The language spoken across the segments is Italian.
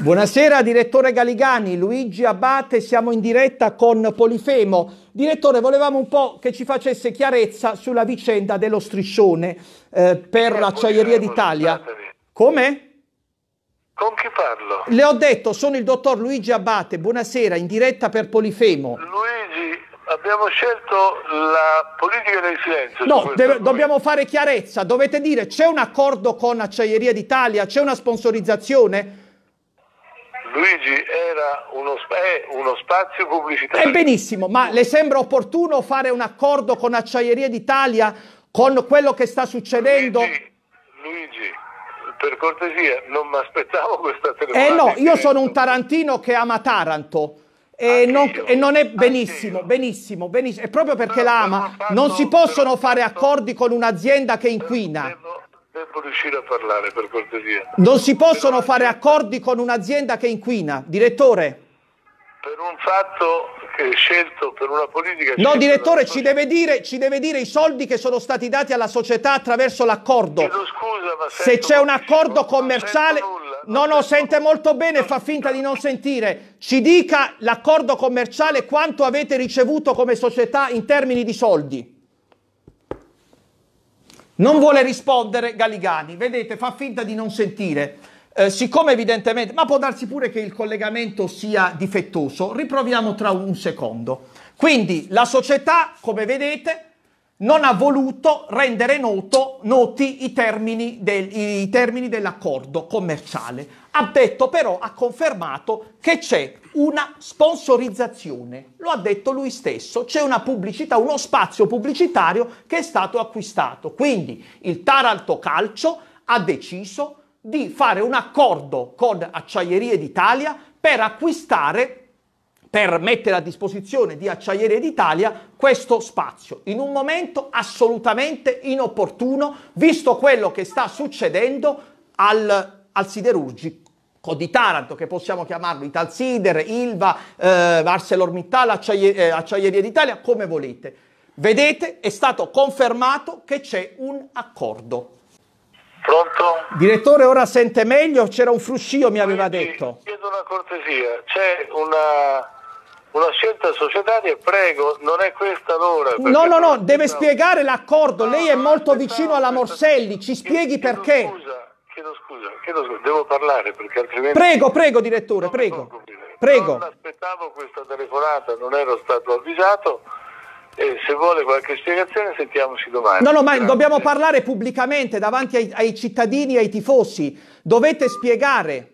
Buonasera direttore Galigani, Luigi Abate, siamo in diretta con Polifemo. Direttore, volevamo un po' che ci facesse chiarezza sulla vicenda dello striscione eh, per eh, l'acciaieria d'Italia. Come? Con chi parlo? Le ho detto, sono il dottor Luigi Abate, buonasera, in diretta per Polifemo. Luigi, abbiamo scelto la politica del silenzio. No, deve, dobbiamo fare chiarezza, dovete dire c'è un accordo con Acciaieria d'Italia, c'è una sponsorizzazione? Luigi era uno, è uno spazio pubblicitario. È benissimo, ma le sembra opportuno fare un accordo con Acciaierie d'Italia con quello che sta succedendo? Luigi, Luigi per cortesia, non mi aspettavo questa eh, telefonata. Eh no, io sono un tarantino che ama Taranto. E non, e non, è benissimo, benissimo, benissimo, è proprio perché però, la ama. Fatto, non si possono fare accordi con un'azienda che inquina. Devo, Devo riuscire a parlare per cortesia. Non si possono fare accordi con un'azienda che inquina, direttore. Per un fatto che è scelto per una politica. No, direttore, ci deve, dire, ci deve, dire, i soldi che sono stati dati alla società attraverso l'accordo. Chiedo scusa, ma se c'è un accordo commerciale. no, no, sente molto bene, fa finta di non sentire. Ci dica l'accordo commerciale quanto avete ricevuto come società in termini di soldi. Non vuole rispondere Galigani, vedete, fa finta di non sentire. Eh, siccome evidentemente, ma può darsi pure che il collegamento sia difettoso, riproviamo tra un secondo. Quindi la società, come vedete, non ha voluto rendere noto, noti i termini, del, i termini dell'accordo commerciale. Ha detto però, ha confermato che c'è una sponsorizzazione, lo ha detto lui stesso, c'è una pubblicità, uno spazio pubblicitario che è stato acquistato. Quindi il Taralto Calcio ha deciso di fare un accordo con Acciaierie d'Italia per acquistare per mettere a disposizione di Acciaierie d'Italia questo spazio in un momento assolutamente inopportuno visto quello che sta succedendo al, al siderurgico di Taranto, che possiamo chiamarlo Italsider, Ilva, eh, ArcelorMittal, Acciaie- eh, Acciaierie d'Italia, come volete. Vedete, è stato confermato che c'è un accordo. Pronto? Direttore, ora sente meglio? C'era un fruscio, mi aveva Quindi, detto. Chiedo una cortesia, c'è una una scelta societaria, prego, non è questa l'ora. No, no, no, deve stavo... spiegare l'accordo, no, lei è molto vicino alla Morselli, ci spieghi chiedo perché. Scusa, chiedo scusa, chiedo scusa, devo parlare perché altrimenti... Prego, prego direttore, prego. prego. Non aspettavo questa telefonata, non ero stato avvisato. E se vuole qualche spiegazione sentiamoci domani. No, no, ma dobbiamo parlare pubblicamente davanti ai, ai cittadini e ai tifosi. Dovete spiegare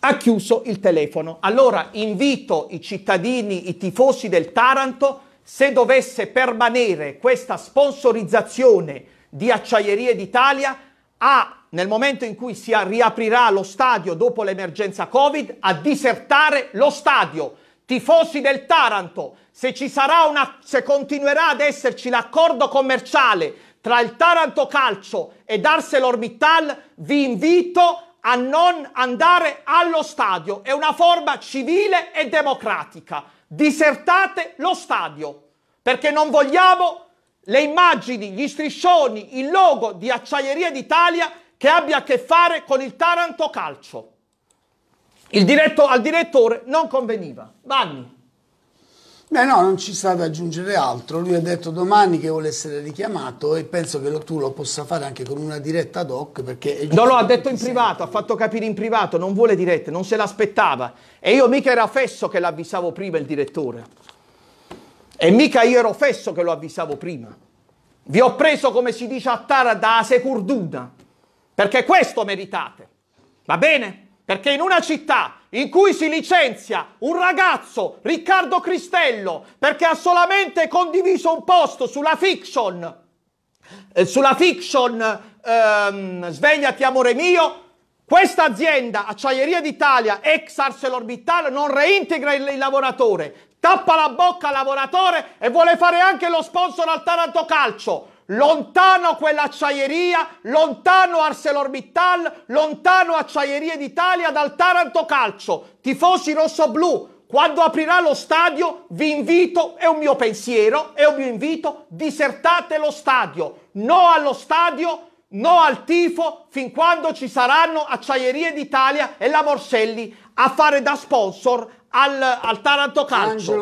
ha chiuso il telefono. Allora invito i cittadini, i tifosi del Taranto, se dovesse permanere questa sponsorizzazione di Acciaierie d'Italia, a, nel momento in cui si riaprirà lo stadio dopo l'emergenza Covid, a disertare lo stadio. Tifosi del Taranto, se ci sarà una, se continuerà ad esserci l'accordo commerciale tra il Taranto Calcio ed ArcelorMittal, vi invito a a non andare allo stadio. È una forma civile e democratica. Disertate lo stadio perché non vogliamo le immagini, gli striscioni, il logo di Acciaieria d'Italia che abbia a che fare con il Taranto Calcio. Il diretto al direttore non conveniva. Vanni. Beh no, non ci sta ad aggiungere altro, lui ha detto domani che vuole essere richiamato e penso che lo, tu lo possa fare anche con una diretta ad hoc perché... No, no, ha detto in privato, ha fatto capire in privato, non vuole dirette, non se l'aspettava e io mica era fesso che l'avvisavo prima il direttore e mica io ero fesso che lo avvisavo prima. Vi ho preso come si dice a Tara da securduna perché questo meritate, va bene? Perché in una città in cui si licenzia un ragazzo, Riccardo Cristello, perché ha solamente condiviso un posto sulla fiction, eh, sulla fiction ehm, Svegliati amore mio, questa azienda, Acciaieria d'Italia, ex ArcelorMittal, non reintegra il, il lavoratore, tappa la bocca al lavoratore e vuole fare anche lo sponsor al Taranto Calcio. Lontano quell'acciaieria, lontano ArcelorMittal, lontano Acciaierie d'Italia dal Taranto Calcio. Tifosi rosso-blu, quando aprirà lo stadio vi invito, è un mio pensiero, è un mio invito, disertate lo stadio. No allo stadio, no al tifo, fin quando ci saranno Acciaierie d'Italia e la Morselli a fare da sponsor al, al Taranto Calcio. Angelo.